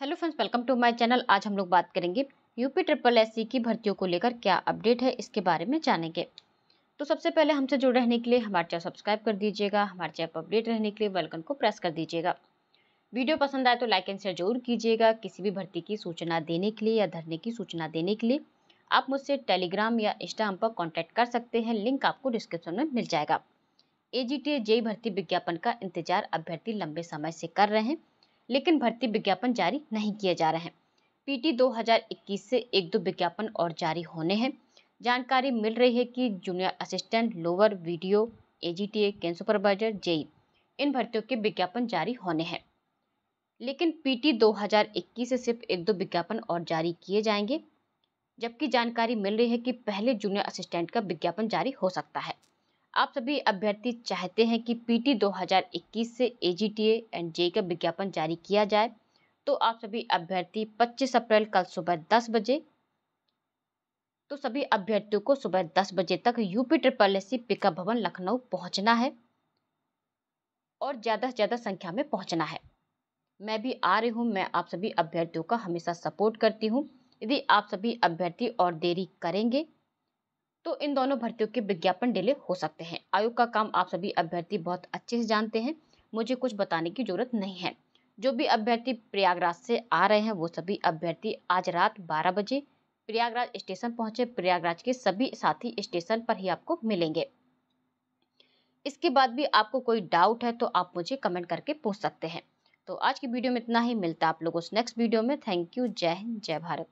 hello friends welcome to my channel आज हम लोग बात करेंगे यूपी ट्रिपल एस की भर्तियों को लेकर क्या अपडेट है इसके बारे में जानेंगे तो सबसे पहले हमसे जुड़ रहने के लिए हमारे चैनल सब्सक्राइब कर दीजिएगा हमारे चैनल पर अपडेट रहने के लिए वेलकन को प्रेस कर दीजिएगा वीडियो पसंद आए तो लाइक एंड शेयर जरूर कीजिएगा किसी भी भर्ती की सूचना देने के लिए या धरने की सूचना देने के लिए आप मुझसे टेलीग्राम या इंस्टाग्राम पर कॉन्टैक्ट कर सकते हैं लिंक आपको डिस्क्रिप्शन में मिल जाएगा ए जी टी भर्ती विज्ञापन का इंतजार अभ्यर्थी लंबे समय से कर रहे हैं लेकिन भर्ती विज्ञापन जारी नहीं किए जा रहे हैं पीटी 2021 से एक दो विज्ञापन और जारी होने हैं जानकारी मिल रही है कि junior assistant lower VDO AGTA a supervisor JE इन भर्तियों के विज्ञापन जारी होने हैं लेकिन पीटी 2021 से सिर्फ एक दो विज्ञापन और जारी किए जाएंगे जबकि जानकारी मिल रही है कि पहले जूनियर असिस्टेंट का विज्ञापन जारी हो सकता है आप सभी अभ्यर्थी चाहते हैं कि पीटी 2021 से एजीटीए एंड जे का विज्ञापन जारी किया जाए तो आप सभी अभ्यर्थी 25 अप्रैल कल सुबह 10 बजे तो सभी अभ्यर्थियों को सुबह 10 बजे तक यूपी ट्रिपल एस पिकअप भवन लखनऊ पहुंचना है और ज़्यादा से ज़्यादा संख्या में पहुंचना है मैं भी आ रही हूँ मैं आप सभी अभ्यर्थियों का हमेशा सपोर्ट करती हूँ यदि आप सभी अभ्यर्थी और देरी करेंगे तो इन दोनों भर्तियों के विज्ञापन डिले हो सकते हैं आयोग का काम आप सभी अभ्यर्थी बहुत अच्छे से जानते हैं मुझे कुछ बताने की जरूरत नहीं है जो भी अभ्यर्थी प्रयागराज से आ रहे हैं वो सभी अभ्यर्थी आज रात बारह बजे प्रयागराज स्टेशन पहुंचे प्रयागराज के सभी साथी स्टेशन पर ही आपको मिलेंगे इसके बाद भी आपको कोई डाउट है तो आप मुझे कमेंट करके पूछ सकते हैं तो आज की वीडियो में इतना ही मिलता है आप लोगों से नेक्स्ट वीडियो में थैंक यू जय हिंद जय भारत